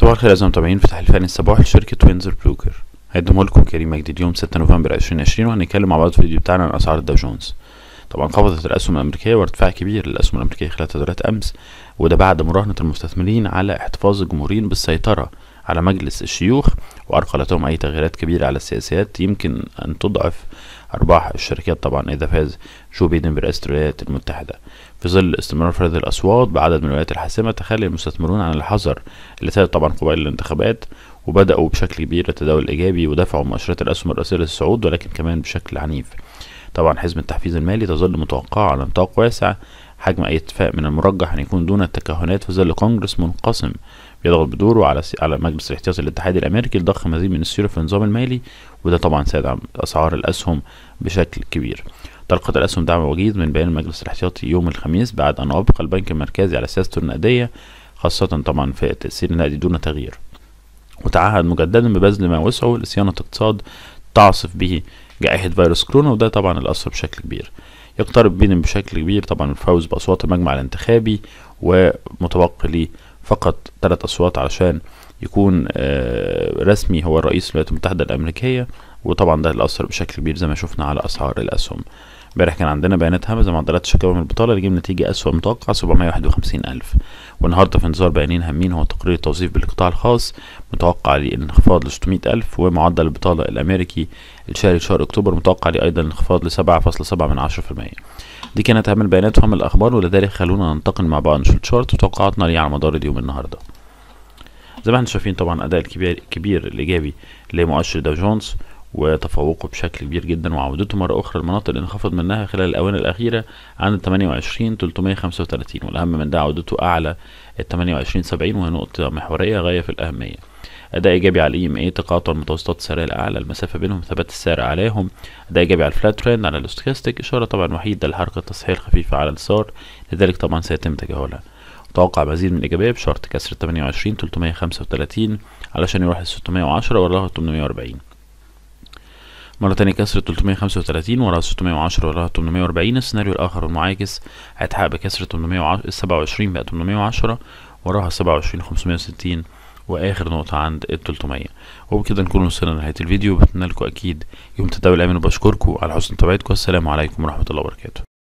صباح الخير أعزائي المتابعين فتح الفن الصباح لشركة وينزر بروكر هيقدم لكم كريم مجدي يوم 6 نوفمبر 2020 وهنتكلم مع بعض في الفيديو بتاعنا عن أسعار الداو جونز طبعا خفضت الأسهم الأمريكية وارتفاع كبير للأسهم الأمريكية خلال تداولات أمس وده بعد مراهنة المستثمرين على احتفاظ الجمهوريين بالسيطرة على مجلس الشيوخ وأرقى لهم أي تغييرات كبيرة على السياسات يمكن أن تضعف أرباح الشركات طبعا إذا فاز جو بايدن برئاسة الولايات المتحدة في ظل استمرار فرد الأصوات بعدد من الولايات الحاسمة تخلى المستثمرون عن الحذر اللي ساد طبعا قبيل الانتخابات وبدأوا بشكل كبير التداول الإيجابي ودفعوا مؤشرات الأسهم الرئيسية للصعود ولكن كمان بشكل عنيف طبعا حزمة التحفيز المالي تظل متوقعة على نطاق واسع حجم أي اتفاق من المرجح أن يكون دون التكهنات في ظل كونجرس منقسم بيضغط بدوره على سي... على مجلس الاحتياطي الاتحادي الأمريكي لضخ مزيد من السيولة في النظام المالي وده طبعا سيدعم أسعار الأسهم بشكل كبير. تلقت الأسهم دعم وجيز من بيان المجلس الاحتياطي يوم الخميس بعد أن وافق البنك المركزي على سياسته النقدية خاصة طبعا في التأثير النقدي دون تغيير. وتعهد مجددا ببذل ما وسعه لصيانة اقتصاد تعصف به جائحة فيروس كورونا وده طبعا اللي أثر بشكل كبير يقترب بين بشكل كبير طبعا الفوز بأصوات المجمع الانتخابي ومتبقي ليه فقط ثلاث أصوات علشان يكون آه، رسمي هو الرئيس الولايات المتحدة الأمريكية وطبعا ده اللي اثر بشكل كبير زي ما شفنا على اسعار الاسهم امبارح كان عندنا بيانات هامه زي معدلات الشكاوى من البطاله اللي جاب نتيجه اسوء متوقع 751000 والنهارده في انتظار بيانين هامين هو تقرير التوظيف بالقطاع الخاص متوقع لانخفاض ل 600000 ومعدل البطاله الامريكي الشهري لشهر اكتوبر متوقع لي ايضا انخفاض ل 7.7% دي كانت اهم البيانات وهم الاخبار ولذلك خلونا ننتقل مع بعض نشوف شارت وتوقعاتنا ليه على مدار اليوم النهارده زي ما احنا شايفين طبعا اداء الكبير الكبير الايجابي لمؤشر داو جونز وتفوقه بشكل كبير جدا وعودته مرة أخرى للمناطق اللي انخفض منها خلال الأوان الأخيرة عند 28 335 والأهم من ده عودته أعلى 28 70 وهي نقطة محورية غاية في الأهمية أداء إيجابي على الإي إم إي تقاطع المتوسطات السعرية الأعلى المسافة بينهم ثبات السعر عليهم أداء إيجابي على الفلات تريند على الاستوكاستيك إشارة طبعا وحيدة لحركة تصحيح خفيفة على اليسار لذلك طبعا سيتم تجاهلها توقع مزيد من الإيجابية بشرط كسر 28 335 علشان يروح ل 610 وراها 840 مرة تانية كسر 335 وراها 610 وراها 840 السيناريو الآخر المعاكس هيتحقق بكسر 827 بقى 810 وراها 27 560 واخر نقطة عند ال 300 وبكده نكون وصلنا لنهاية الفيديو بتمنى لكم اكيد يوم تتابعوا الامن وبشكركم على حسن متابعتكم السلام عليكم ورحمة الله وبركاته